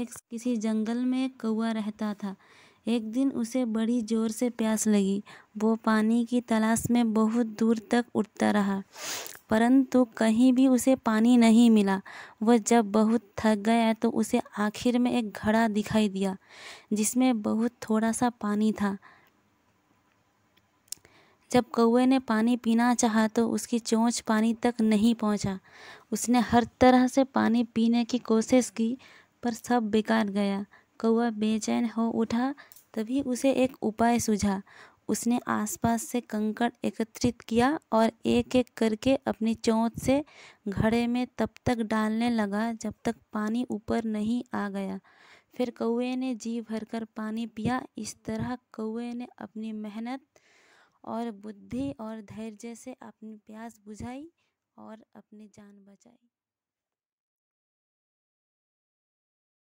एक किसी जंगल में कौआ रहता था एक दिन उसे बड़ी जोर से प्यास लगी वो पानी की तलाश में बहुत दूर तक उड़ता रहा परंतु कहीं भी उसे पानी नहीं मिला वह जब बहुत थक गया तो उसे आखिर में एक घड़ा दिखाई दिया जिसमें बहुत थोड़ा सा पानी था जब कौए ने पानी पीना चाहा तो उसकी चोंच पानी तक नहीं पहुंचा उसने हर तरह से पानी पीने की कोशिश की पर सब बेकार गया कौआ बेचैन हो उठा तभी उसे एक उपाय सूझा उसने आसपास से कंकड़ एकत्रित किया और एक एक करके अपनी चोंच से घड़े में तब तक डालने लगा जब तक पानी ऊपर नहीं आ गया फिर कौए ने जी भरकर पानी पिया इस तरह कौए ने अपनी मेहनत और बुद्धि और धैर्य से अपनी प्यास बुझाई और अपनी जान बचाई